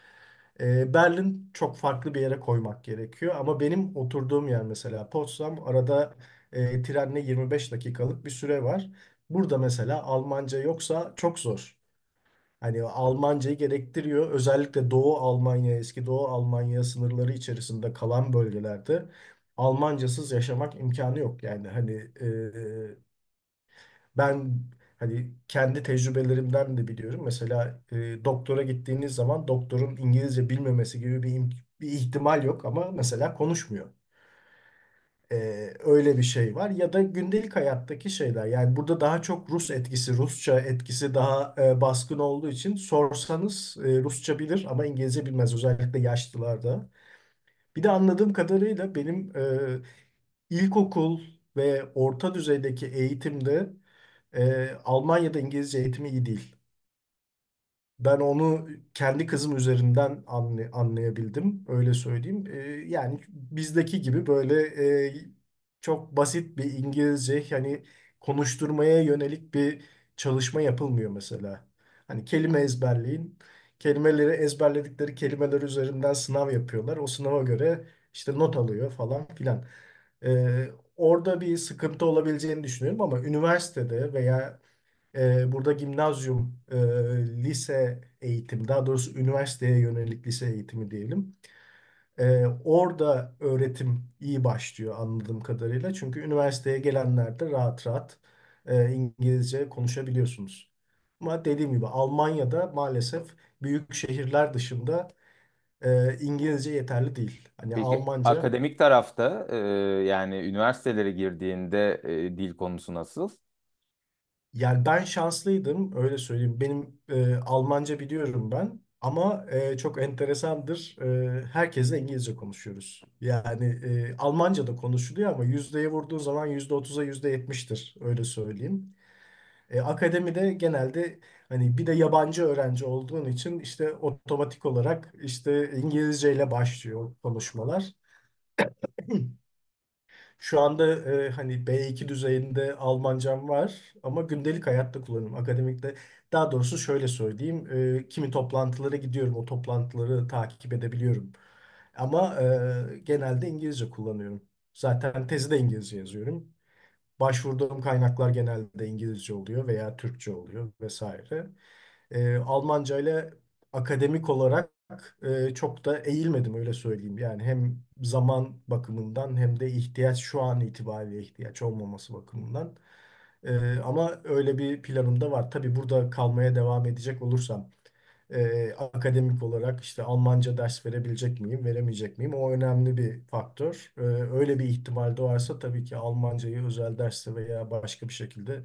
E, Berlin çok farklı bir yere koymak gerekiyor. Ama benim oturduğum yer mesela Potsdam arada e, trenle 25 dakikalık bir süre var. Burada mesela Almanca yoksa çok zor. Hani Almancayı gerektiriyor. Özellikle Doğu Almanya, eski Doğu Almanya sınırları içerisinde kalan bölgelerde Almancasız yaşamak imkanı yok. Yani hani e, ben hani kendi tecrübelerimden de biliyorum. Mesela e, doktora gittiğiniz zaman doktorun İngilizce bilmemesi gibi bir, bir ihtimal yok ama mesela konuşmuyor öyle bir şey var ya da gündelik hayattaki şeyler yani burada daha çok Rus etkisi Rusça etkisi daha e, baskın olduğu için sorsanız e, Rusça bilir ama İngilizce bilmez özellikle yaşlılarda. Bir de anladığım kadarıyla benim e, ilkokul ve orta düzeydeki eğitimde e, Almanya'da İngilizce eğitimi iyi değil. Ben onu kendi kızım üzerinden anlay- anlayabildim. Öyle söyleyeyim. E, yani bizdeki gibi böyle e, çok basit bir İngilizce hani konuşturmaya yönelik bir çalışma yapılmıyor mesela. Hani kelime ezberleyin. Kelimeleri ezberledikleri kelimeler üzerinden sınav yapıyorlar. O sınava göre işte not alıyor falan filan. E, orada bir sıkıntı olabileceğini düşünüyorum ama üniversitede veya e, burada gimnazyum, e, lise eğitimi, daha doğrusu üniversiteye yönelik lise eğitimi diyelim. E, orada öğretim iyi başlıyor anladığım kadarıyla. Çünkü üniversiteye gelenler de rahat rahat e, İngilizce konuşabiliyorsunuz. Ama dediğim gibi Almanya'da maalesef büyük şehirler dışında e, İngilizce yeterli değil. Hani Peki Almanca akademik tarafta e, yani üniversitelere girdiğinde e, dil konusu nasıl? Yani ben şanslıydım öyle söyleyeyim. Benim e, Almanca biliyorum ben ama e, çok enteresandır. E, herkesle İngilizce konuşuyoruz. Yani e, Almanca da konuşuluyor ama yüzdeye vurduğun zaman yüzde otuza yüzde yetmiştir öyle söyleyeyim. E, akademide genelde hani bir de yabancı öğrenci olduğun için işte otomatik olarak işte İngilizceyle başlıyor konuşmalar. Şu anda e, hani B2 düzeyinde Almancam var ama gündelik hayatta kullanıyorum. Akademikte daha doğrusu şöyle söyleyeyim. e, kimi toplantılara gidiyorum. O toplantıları takip edebiliyorum. Ama e, genelde İngilizce kullanıyorum. Zaten tezi de İngilizce yazıyorum. Başvurduğum kaynaklar genelde İngilizce oluyor veya Türkçe oluyor vesaire. E, Almanca ile akademik olarak e, çok da eğilmedim öyle söyleyeyim. Yani hem zaman bakımından hem de ihtiyaç şu an itibariyle ihtiyaç olmaması bakımından. E, ama öyle bir planım da var. Tabii burada kalmaya devam edecek olursam e, akademik olarak işte Almanca ders verebilecek miyim, veremeyecek miyim? O önemli bir faktör. E, öyle bir ihtimal doğarsa tabii ki Almancayı özel derste veya başka bir şekilde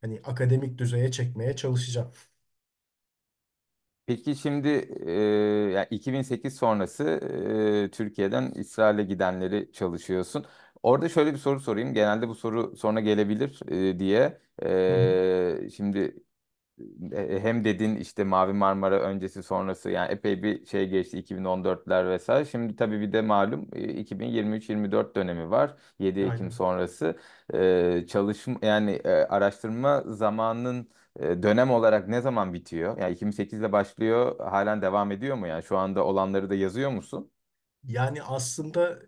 hani akademik düzeye çekmeye çalışacağım. Peki şimdi e, yani 2008 sonrası e, Türkiye'den İsrail'e gidenleri çalışıyorsun. Orada şöyle bir soru sorayım. Genelde bu soru sonra gelebilir e, diye. E, şimdi e, hem dedin işte Mavi Marmara öncesi sonrası yani epey bir şey geçti 2014'ler vesaire. Şimdi tabii bir de malum 2023-24 dönemi var. 7 Ekim Aynen. sonrası e, çalışma yani e, araştırma zamanının dönem olarak ne zaman bitiyor? Yani 2008 ile başlıyor, halen devam ediyor mu? Yani şu anda olanları da yazıyor musun? Yani aslında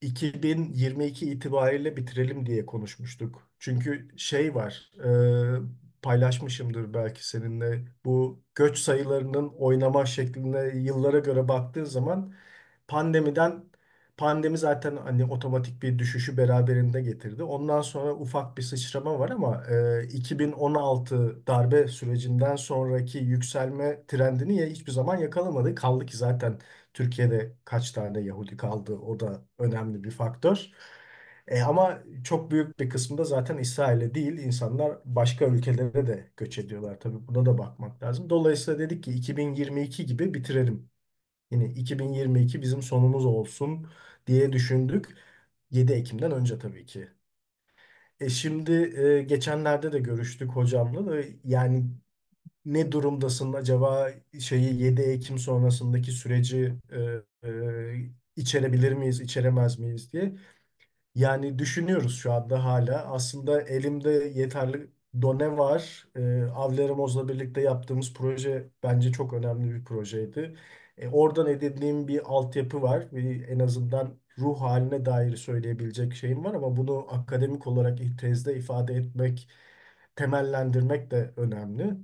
2022 itibariyle bitirelim diye konuşmuştuk. Çünkü şey var, e, paylaşmışımdır belki seninle. Bu göç sayılarının oynama şekline yıllara göre baktığın zaman pandemiden Pandemi zaten hani otomatik bir düşüşü beraberinde getirdi. Ondan sonra ufak bir sıçrama var ama e, 2016 darbe sürecinden sonraki yükselme trendini ya hiçbir zaman yakalamadı. Kaldı ki zaten Türkiye'de kaç tane Yahudi kaldı o da önemli bir faktör. E, ama çok büyük bir kısmında zaten İsrail'e değil insanlar başka ülkelere de göç ediyorlar. Tabii buna da bakmak lazım. Dolayısıyla dedik ki 2022 gibi bitirelim Yine 2022 bizim sonumuz olsun diye düşündük. 7 Ekim'den önce tabii ki. E şimdi e, geçenlerde de görüştük hocamla da yani ne durumdasın acaba şeyi 7 Ekim sonrasındaki süreci e, e, içerebilir miyiz, içeremez miyiz diye. Yani düşünüyoruz şu anda hala. Aslında elimde yeterli done var. E, Avleromoz'la birlikte yaptığımız proje bence çok önemli bir projeydi. E, oradan edindiğim bir altyapı var. Bir, en azından ruh haline dair söyleyebilecek şeyim var ama bunu akademik olarak tezde ifade etmek, temellendirmek de önemli.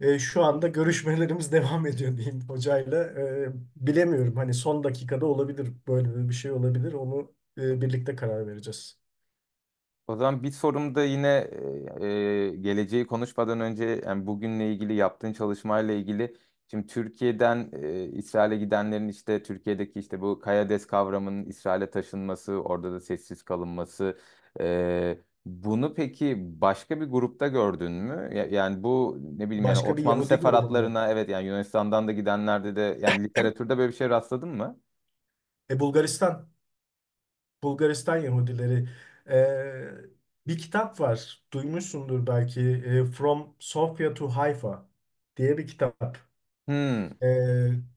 E, şu anda görüşmelerimiz devam ediyor diyeyim hocayla. E, bilemiyorum hani son dakikada olabilir böyle bir şey olabilir. Onu e, birlikte karar vereceğiz. O zaman bir sorum da yine e, e geleceği konuşmadan önce yani bugünle ilgili yaptığın çalışmayla ilgili Şimdi Türkiye'den e, İsrail'e gidenlerin işte Türkiye'deki işte bu Kayades kavramının İsrail'e taşınması, orada da sessiz kalınması. E, bunu peki başka bir grupta gördün mü? Yani bu ne bileyim Başka bir Osmanlı Yahudi evet yani Yunanistan'dan da gidenlerde de yani literatürde böyle bir şey rastladın mı? E, Bulgaristan. Bulgaristan Yahudileri. Ee, bir kitap var. Duymuşsundur belki. Ee, From Sofia to Haifa diye bir kitap. Hmm. Ee,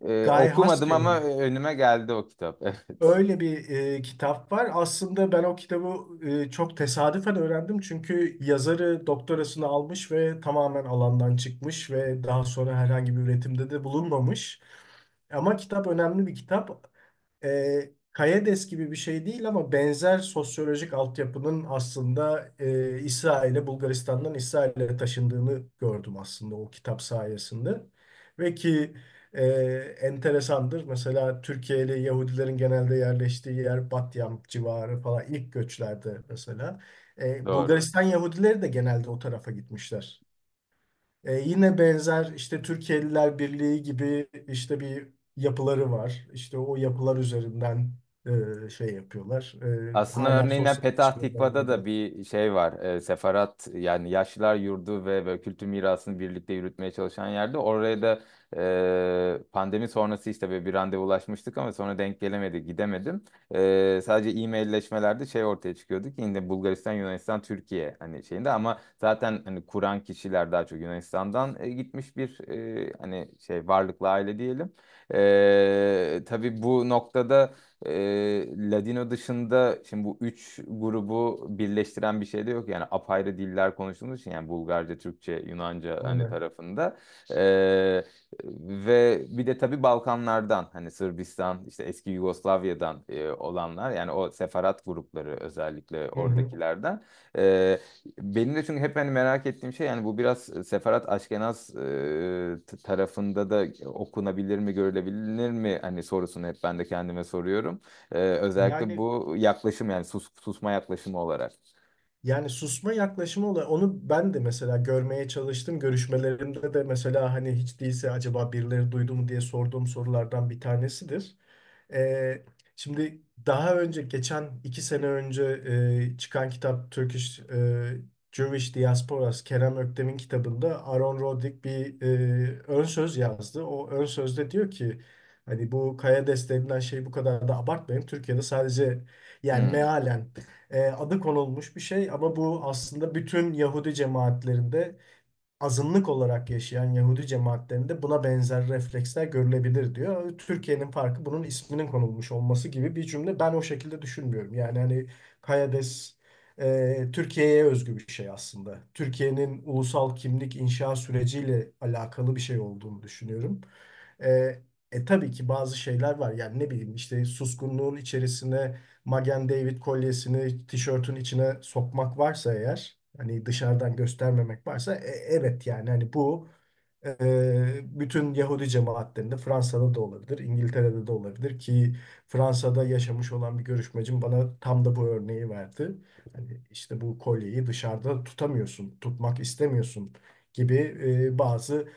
Ee, Guy okumadım ama Husker'ın önüme geldi o kitap. Evet. öyle bir e, kitap var. Aslında ben o kitabı e, çok tesadüfen öğrendim. Çünkü yazarı doktorasını almış ve tamamen alandan çıkmış ve daha sonra herhangi bir üretimde de bulunmamış. Ama kitap önemli bir kitap. E, Kayades gibi bir şey değil ama benzer sosyolojik altyapının aslında e, İsrail'e, Bulgaristan'dan İsrail'e taşındığını gördüm aslında o kitap sayesinde. Ve ki e, enteresandır. Mesela Türkiye'li Yahudilerin genelde yerleştiği yer Batyam civarı falan ilk göçlerde mesela. E, Doğru. Bulgaristan Yahudileri de genelde o tarafa gitmişler. E, yine benzer işte Türkiye'liler Birliği gibi işte bir yapıları var. İşte o yapılar üzerinden ee, şey yapıyorlar. E, Aslında hala örneğin sosyal Petah Tikva'da da bir şey var. E, ee, seferat yani yaşlılar yurdu ve, ve kültür mirasını birlikte yürütmeye çalışan yerde. Oraya da e, pandemi sonrası işte böyle bir randevulaşmıştık ama sonra denk gelemedi, gidemedim. E, sadece e-mailleşmelerde şey ortaya çıkıyordu ki yine Bulgaristan, Yunanistan, Türkiye hani şeyinde ama zaten hani kuran kişiler daha çok Yunanistan'dan e, gitmiş bir e, hani şey varlıklı aile diyelim. E, tabii bu noktada e, Ladino dışında şimdi bu üç grubu birleştiren bir şey de yok. Yani apayrı diller konuştuğumuz için yani Bulgarca, Türkçe, Yunanca Aynen. hani tarafında. E, ve bir de tabii Balkanlardan hani Sırbistan, işte eski Yugoslavya'dan e, olanlar yani o sefarat grupları özellikle oradakilerden. E, benim de çünkü hep hani merak ettiğim şey yani bu biraz sefarat Aşkenaz e, tarafında da okunabilir mi, görülebilir mi hani sorusunu hep ben de kendime soruyorum katılıyorum. Ee, özellikle Yani bu yaklaşım yani sus, susma yaklaşımı olarak. Yani susma yaklaşımı olarak onu ben de mesela görmeye çalıştım. Görüşmelerimde de mesela hani hiç değilse acaba birileri duydu mu diye sorduğum sorulardan bir tanesidir. Ee, şimdi daha önce geçen iki sene önce e, çıkan kitap Turkish e, Jewish Diasporas Kerem Öktem'in kitabında Aaron Rodrik bir e, ön söz yazdı. O ön sözde diyor ki Hani bu kaya desteğinden şey bu kadar da abartmayın. Türkiye'de sadece yani Hmm. mealen e, adı konulmuş bir şey ama bu aslında bütün Yahudi cemaatlerinde azınlık olarak yaşayan Yahudi cemaatlerinde buna benzer refleksler görülebilir diyor. Türkiye'nin farkı bunun isminin konulmuş olması gibi bir cümle. Ben o şekilde düşünmüyorum. Yani hani Kayades e, Türkiye'ye özgü bir şey aslında. Türkiye'nin ulusal kimlik inşa süreciyle alakalı bir şey olduğunu düşünüyorum. E, e tabii ki bazı şeyler var. Yani ne bileyim işte suskunluğun içerisine Magen David kolyesini tişörtün içine sokmak varsa eğer hani dışarıdan göstermemek varsa e, evet yani hani bu e, bütün Yahudi cemaatlerinde Fransa'da da olabilir, İngiltere'de de olabilir ki Fransa'da yaşamış olan bir görüşmecim bana tam da bu örneği verdi. Hani işte bu kolyeyi dışarıda tutamıyorsun, tutmak istemiyorsun gibi e, bazı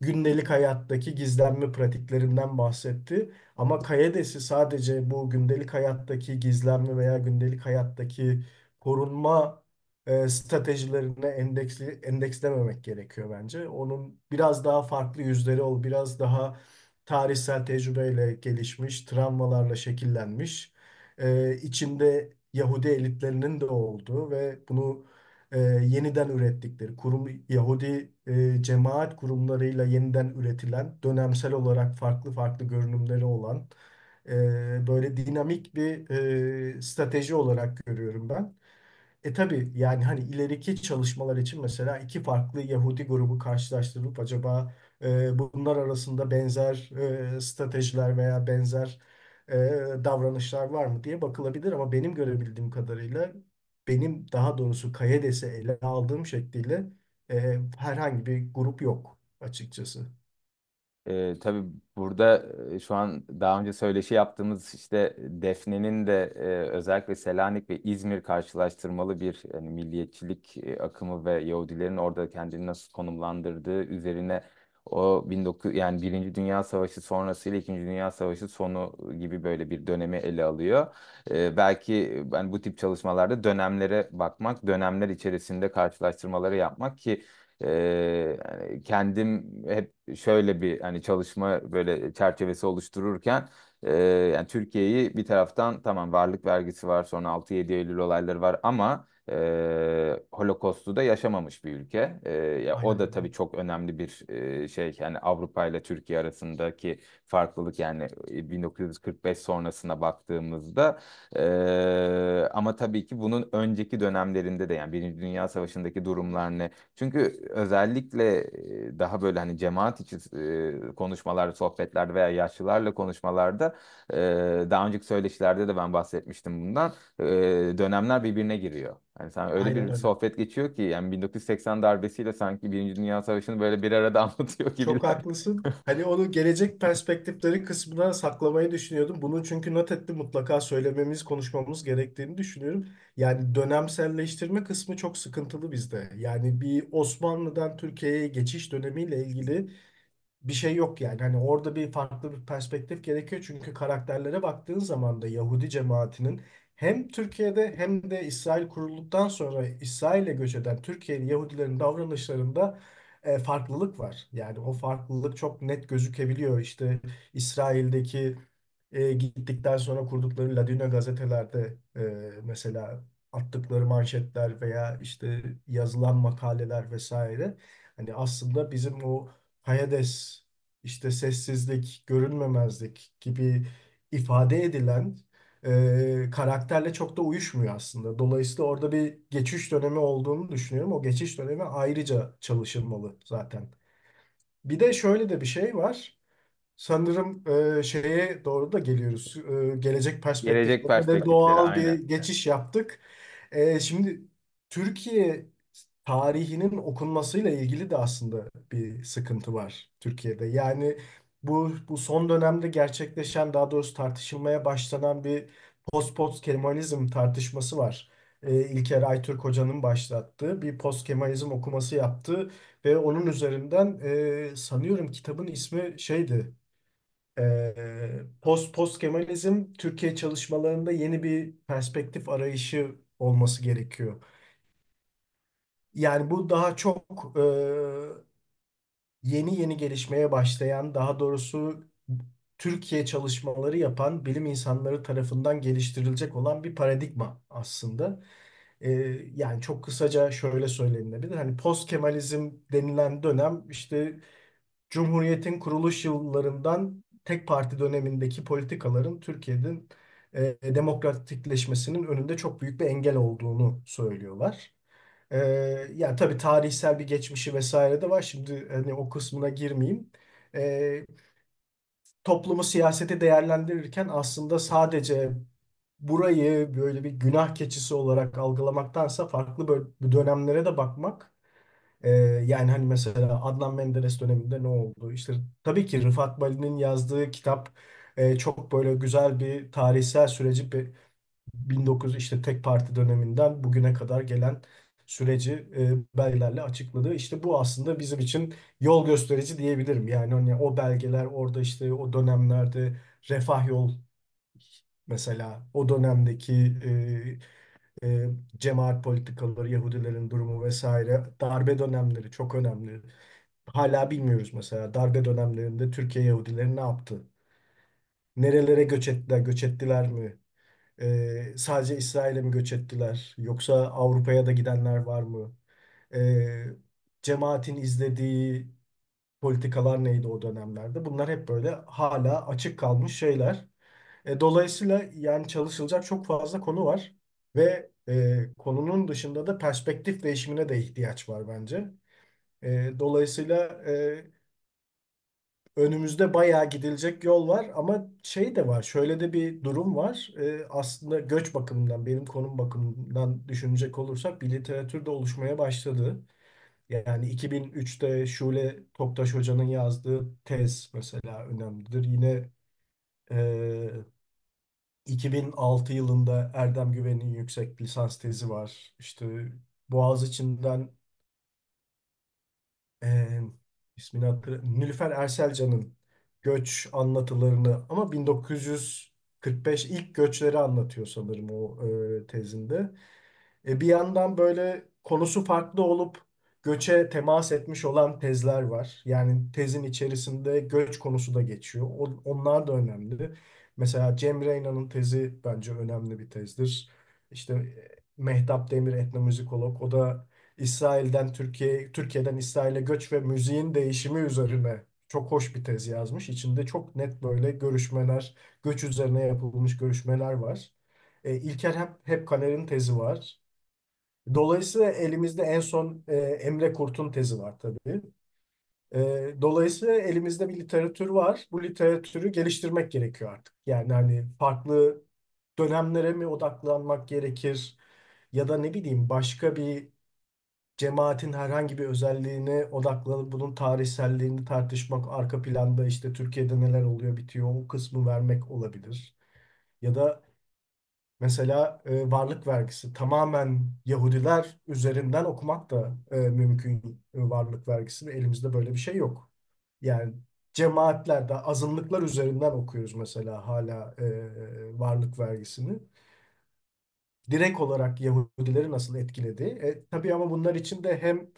gündelik hayattaki gizlenme pratiklerinden bahsetti. Ama Kayades'i sadece bu gündelik hayattaki gizlenme veya gündelik hayattaki korunma e, stratejilerine endeksli, endekslememek gerekiyor bence. Onun biraz daha farklı yüzleri ol, biraz daha tarihsel tecrübeyle gelişmiş, travmalarla şekillenmiş, e, içinde Yahudi elitlerinin de olduğu ve bunu e, yeniden ürettikleri kurum Yahudi e, cemaat kurumlarıyla yeniden üretilen dönemsel olarak farklı farklı görünümleri olan e, böyle dinamik bir e, strateji olarak görüyorum ben. E tabi yani hani ileriki çalışmalar için mesela iki farklı Yahudi grubu karşılaştırılıp acaba e, bunlar arasında benzer e, stratejiler veya benzer e, davranışlar var mı diye bakılabilir ama benim görebildiğim kadarıyla benim daha doğrusu Kayades'i ele aldığım şekliyle e, herhangi bir grup yok açıkçası. E, tabii burada şu an daha önce söyleşi yaptığımız işte Defne'nin de e, özellikle Selanik ve İzmir karşılaştırmalı bir hani milliyetçilik e, akımı ve Yahudilerin orada kendini nasıl konumlandırdığı üzerine o 19 yani Birinci Dünya Savaşı sonrası ile İkinci Dünya Savaşı sonu gibi böyle bir dönemi ele alıyor. Ee, belki yani bu tip çalışmalarda dönemlere bakmak, dönemler içerisinde karşılaştırmaları yapmak ki ee, yani kendim hep şöyle bir hani çalışma böyle çerçevesi oluştururken e, yani Türkiye'yi bir taraftan tamam varlık vergisi var sonra 6-7 Eylül olayları var ama e, Holocaust'u da yaşamamış bir ülke. E, ya Aynen. o da tabii çok önemli bir e, şey yani Avrupa ile Türkiye arasındaki farklılık yani 1945 sonrasına baktığımızda e, ama tabii ki bunun önceki dönemlerinde de yani Birinci Dünya Savaşı'ndaki durumlar ne? Çünkü özellikle daha böyle hani cemaat için e, konuşmalar, sohbetler veya yaşlılarla konuşmalarda e, daha önceki söyleşilerde de ben bahsetmiştim bundan e, dönemler birbirine giriyor. Yani sen öyle Aynen bir öyle. sohbet geçiyor ki yani 1980 darbesiyle sanki Birinci Dünya Savaşı'nı böyle bir arada anlatıyor Çok gibiler. haklısın. Hani onu gelecek perspektifleri kısmına saklamayı düşünüyordum. Bunu çünkü not etti mutlaka söylememiz, konuşmamız gerektiğini düşünüyorum. Yani dönemselleştirme kısmı çok sıkıntılı bizde. Yani bir Osmanlı'dan Türkiye'ye geçiş dönemiyle ilgili bir şey yok yani. Hani orada bir farklı bir perspektif gerekiyor. Çünkü karakterlere baktığın zaman da Yahudi cemaatinin hem Türkiye'de hem de İsrail kurulduktan sonra İsrail'e göç eden Türkiye'li Yahudilerin davranışlarında e, farklılık var. Yani o farklılık çok net gözükebiliyor. İşte İsrail'deki e, gittikten sonra kurdukları Ladina gazetelerde e, mesela attıkları manşetler veya işte yazılan makaleler vesaire. Hani aslında bizim o Hayades, işte sessizlik, görünmemezlik gibi ifade edilen e, karakterle çok da uyuşmuyor aslında. Dolayısıyla orada bir geçiş dönemi olduğunu düşünüyorum. O geçiş dönemi ayrıca çalışılmalı zaten. Bir de şöyle de bir şey var. Sanırım e, şeye doğru da geliyoruz. E, gelecek Gelecek de perspektifleri doğal bir geçiş yaptık. E, şimdi Türkiye tarihinin okunmasıyla ilgili de aslında bir sıkıntı var Türkiye'de. Yani bu, bu son dönemde gerçekleşen daha doğrusu tartışılmaya başlanan bir post-post-Kemalizm tartışması var. E, İlker Aytürk Hoca'nın başlattığı bir post-Kemalizm okuması yaptı ve onun üzerinden e, sanıyorum kitabın ismi şeydi e, post post Kemalizm Türkiye çalışmalarında yeni bir perspektif arayışı olması gerekiyor. Yani bu daha çok e, yeni yeni gelişmeye başlayan, daha doğrusu Türkiye çalışmaları yapan bilim insanları tarafından geliştirilecek olan bir paradigma aslında. Ee, yani çok kısaca şöyle söylenilebilir. Hani post Kemalizm denilen dönem işte Cumhuriyet'in kuruluş yıllarından tek parti dönemindeki politikaların Türkiye'nin e, demokratikleşmesinin önünde çok büyük bir engel olduğunu söylüyorlar. Ee, yani tabii tarihsel bir geçmişi vesaire de var. Şimdi hani o kısmına girmeyeyim. Ee, toplumu siyaseti değerlendirirken aslında sadece burayı böyle bir günah keçisi olarak algılamaktansa farklı böyle dönemlere de bakmak ee, yani hani mesela Adnan Menderes döneminde ne oldu? İşte tabii ki Rıfat Bali'nin yazdığı kitap e, çok böyle güzel bir tarihsel süreci bir 1900 işte tek parti döneminden bugüne kadar gelen süreci e, belgelerle açıkladı. İşte bu aslında bizim için yol gösterici diyebilirim. Yani hani o belgeler orada işte o dönemlerde refah yol mesela o dönemdeki e, e, cemaat politikaları, Yahudilerin durumu vesaire darbe dönemleri çok önemli. Hala bilmiyoruz mesela darbe dönemlerinde Türkiye Yahudileri ne yaptı? Nerelere göç ettiler, göç ettiler mi? sadece İsrail'e mi göç ettiler? Yoksa Avrupa'ya da gidenler var mı? Ee, cemaatin izlediği politikalar neydi o dönemlerde? Bunlar hep böyle hala açık kalmış şeyler. E, dolayısıyla yani çalışılacak çok fazla konu var ve e, konunun dışında da perspektif değişimine de ihtiyaç var bence. E, dolayısıyla e, önümüzde bayağı gidilecek yol var ama şey de var. Şöyle de bir durum var. Ee, aslında göç bakımından, benim konum bakımından düşünecek olursak bir literatür de oluşmaya başladı. Yani 2003'te Şule Toptaş Hoca'nın yazdığı tez mesela önemlidir. Yine e, 2006 yılında Erdem Güven'in yüksek lisans tezi var. İşte Boğaziçi'nden e, ismini hatırlamıyorum. Nilüfer Erselcan'ın göç anlatılarını ama 1945 ilk göçleri anlatıyor sanırım o e, tezinde. E, bir yandan böyle konusu farklı olup göçe temas etmiş olan tezler var. Yani tezin içerisinde göç konusu da geçiyor. O, onlar da önemli. Mesela Cem Reyna'nın tezi bence önemli bir tezdir. İşte e, Mehtap Demir etnomüzikolog o da İsrail'den Türkiye, Türkiye'den İsrail'e göç ve müziğin değişimi üzerine çok hoş bir tez yazmış. İçinde çok net böyle görüşmeler, göç üzerine yapılmış görüşmeler var. E, İlker hep hep Kaner'in tezi var. Dolayısıyla elimizde en son e, Emre Kurt'un tezi var tabii. E, dolayısıyla elimizde bir literatür var. Bu literatürü geliştirmek gerekiyor artık. Yani hani farklı dönemlere mi odaklanmak gerekir ya da ne bileyim başka bir cemaatin herhangi bir özelliğine odaklanıp bunun tarihselliğini tartışmak, arka planda işte Türkiye'de neler oluyor bitiyor o kısmı vermek olabilir. Ya da mesela e, varlık vergisi tamamen Yahudiler üzerinden okumak da e, mümkün e, varlık vergisini. Elimizde böyle bir şey yok. Yani cemaatlerde azınlıklar üzerinden okuyoruz mesela hala e, varlık vergisini direkt olarak Yahudileri nasıl etkiledi? E, tabii ama bunlar için de hem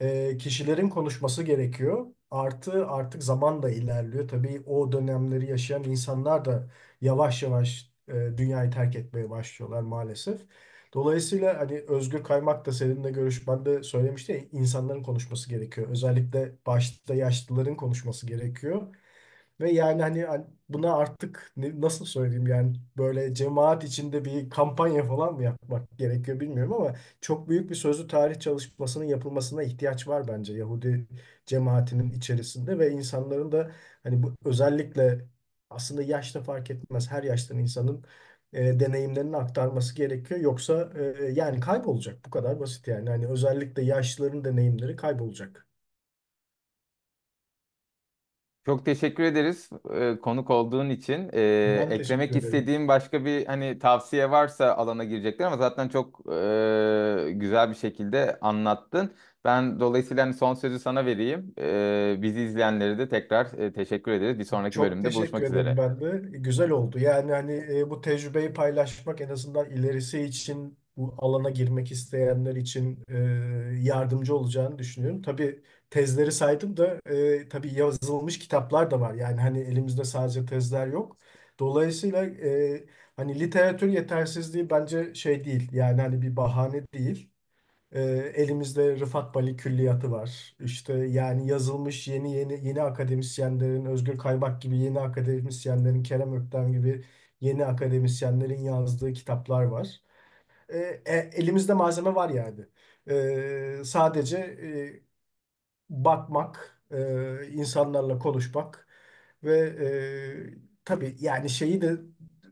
e, kişilerin konuşması gerekiyor. Artı artık zaman da ilerliyor. Tabii o dönemleri yaşayan insanlar da yavaş yavaş e, dünyayı terk etmeye başlıyorlar maalesef. Dolayısıyla hani Özgür Kaymak da seninle görüş söylemişti ya, insanların konuşması gerekiyor. Özellikle başta yaşlıların konuşması gerekiyor. Ve yani hani, hani buna artık ne- nasıl söyleyeyim yani böyle cemaat içinde bir kampanya falan mı yapmak gerekiyor bilmiyorum ama çok büyük bir sözlü tarih çalışmasının yapılmasına ihtiyaç var bence Yahudi cemaatinin içerisinde ve insanların da hani bu özellikle aslında yaşta fark etmez her yaştan insanın e, deneyimlerini aktarması gerekiyor. Yoksa e, yani kaybolacak bu kadar basit yani. Hani özellikle yaşlıların deneyimleri kaybolacak. Çok teşekkür ederiz e, konuk olduğun için. E, Ben eklemek teşekkür ederim. istediğim başka bir hani tavsiye varsa alana girecekler ama zaten çok e, güzel bir şekilde anlattın. Ben dolayısıyla hani son sözü sana vereyim. E, bizi izleyenleri de tekrar e, teşekkür ederiz. Bir sonraki Çok bölümde teşekkür buluşmak ederim üzere. ben de. Güzel oldu. Yani hani e, bu tecrübeyi paylaşmak en azından ilerisi için bu alana girmek isteyenler için e, yardımcı olacağını düşünüyorum. Tabii tezleri saydım da e, tabii yazılmış kitaplar da var. Yani hani elimizde sadece tezler yok. Dolayısıyla e, hani literatür yetersizliği bence şey değil. Yani hani bir bahane değil. E, elimizde Rıfat Bali Külliyatı var. işte yani yazılmış yeni yeni yeni akademisyenlerin, Özgür Kaymak gibi yeni akademisyenlerin, Kerem Ökten gibi yeni akademisyenlerin yazdığı kitaplar var. e, elimizde malzeme var yani. E, sadece e, bakmak, e, insanlarla konuşmak ve e, tabii yani şeyi de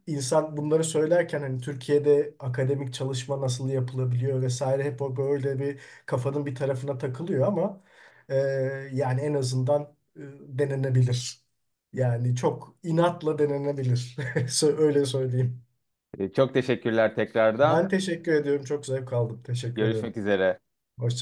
insan bunları söylerken hani Türkiye'de akademik çalışma nasıl yapılabiliyor vesaire hep o böyle bir kafanın bir tarafına takılıyor ama e, yani en azından e, denenebilir. Yani çok inatla denenebilir. Öyle söyleyeyim. E, çok teşekkürler Ben tekrardan. teşekkür ediyorum. Çok zevk aldım. Teşekkür ederim. Görüşmek üzere. hoşçakalın